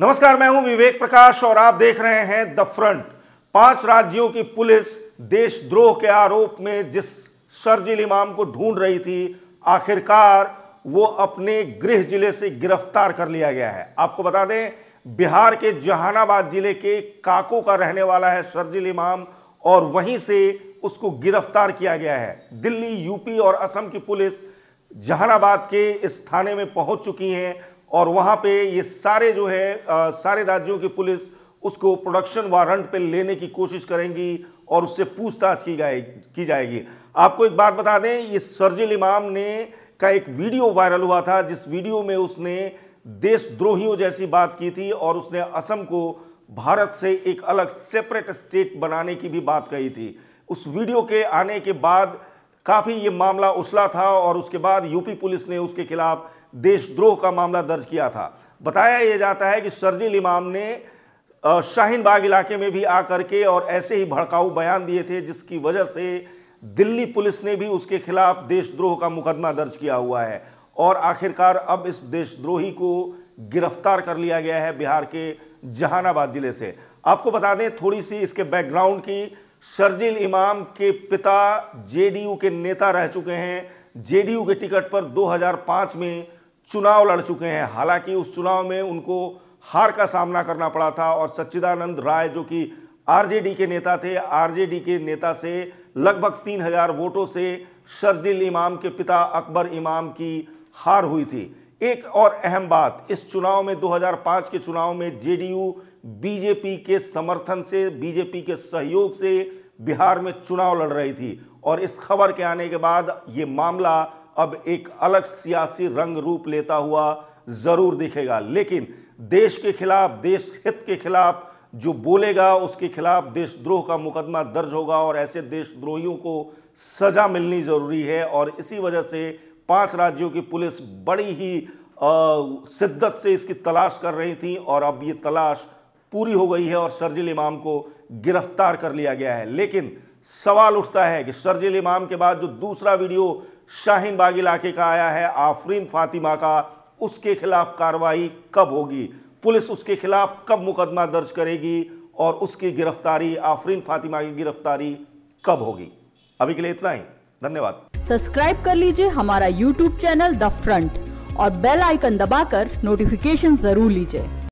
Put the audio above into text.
नमस्कार मैं हूं विवेक प्रकाश और आप देख रहे हैं द फ्रंट पांच राज्यों की पुलिस देशद्रोह के आरोप में जिस शर्जिल इमाम को ढूंढ रही थी आखिरकार वो अपने गृह जिले से गिरफ्तार कर लिया गया है आपको बता दें बिहार के जहानाबाद जिले के काको का रहने वाला है शर्जिल इमाम और वहीं से उसको गिरफ्तार किया गया है दिल्ली यूपी और असम की पुलिस जहानाबाद के इस थाने में पहुंच चुकी हैं और वहाँ पे ये सारे जो है आ, सारे राज्यों की पुलिस उसको प्रोडक्शन वारंट पे लेने की कोशिश करेंगी और उससे पूछताछ की जाए की जाएगी आपको एक बात बता दें ये सरजिल इमाम ने का एक वीडियो वायरल हुआ था जिस वीडियो में उसने देशद्रोहियों जैसी बात की थी और उसने असम को भारत से एक अलग सेपरेट स्टेट बनाने की भी बात कही थी उस वीडियो के आने के बाद काफ़ी ये मामला उछला था और उसके बाद यूपी पुलिस ने उसके खिलाफ देशद्रोह का मामला दर्ज किया था बताया यह जाता है कि शर्जील इमाम ने शाहीन बाग इलाके में भी आकर के और ऐसे ही भड़काऊ बयान दिए थे जिसकी वजह से दिल्ली पुलिस ने भी उसके खिलाफ देशद्रोह का मुकदमा दर्ज किया हुआ है और आखिरकार अब इस देशद्रोही को गिरफ्तार कर लिया गया है बिहार के जहानाबाद जिले से आपको बता दें थोड़ी सी इसके बैकग्राउंड की शर्जिल इमाम के पिता जेडीयू के नेता रह चुके हैं जेडीयू के टिकट पर 2005 में चुनाव लड़ चुके हैं हालांकि उस चुनाव में उनको हार का सामना करना पड़ा था और सच्चिदानंद राय जो कि आरजेडी के नेता थे आरजेडी के नेता से लगभग 3000 वोटों से शर्जिल इमाम के पिता अकबर इमाम की हार हुई थी एक और अहम बात इस चुनाव में 2005 के चुनाव में जेडीयू बीजेपी के समर्थन से बीजेपी के सहयोग से बिहार में चुनाव लड़ रही थी और इस खबर के आने के बाद ये मामला अब एक अलग सियासी रंग रूप लेता हुआ ज़रूर दिखेगा लेकिन देश के खिलाफ देश हित के खिलाफ जो बोलेगा उसके खिलाफ देशद्रोह का मुकदमा दर्ज होगा और ऐसे देशद्रोहियों को सज़ा मिलनी ज़रूरी है और इसी वजह से पांच राज्यों की पुलिस बड़ी ही शिद्दत से इसकी तलाश कर रही थी और अब ये तलाश पूरी हो गई है और शर्जिल इमाम को गिरफ्तार कर लिया गया है लेकिन सवाल उठता है कि शर्जिल इमाम के बाद जो दूसरा वीडियो शाहीन बाग इलाके का आया है आफरीन फातिमा का उसके खिलाफ कार्रवाई कब होगी पुलिस उसके खिलाफ कब मुकदमा दर्ज करेगी और उसकी गिरफ्तारी आफरीन फातिमा की गिरफ्तारी कब होगी अभी के लिए इतना ही धन्यवाद सब्सक्राइब कर लीजिए हमारा यूट्यूब चैनल द फ्रंट और बेल आइकन दबाकर नोटिफिकेशन जरूर लीजिए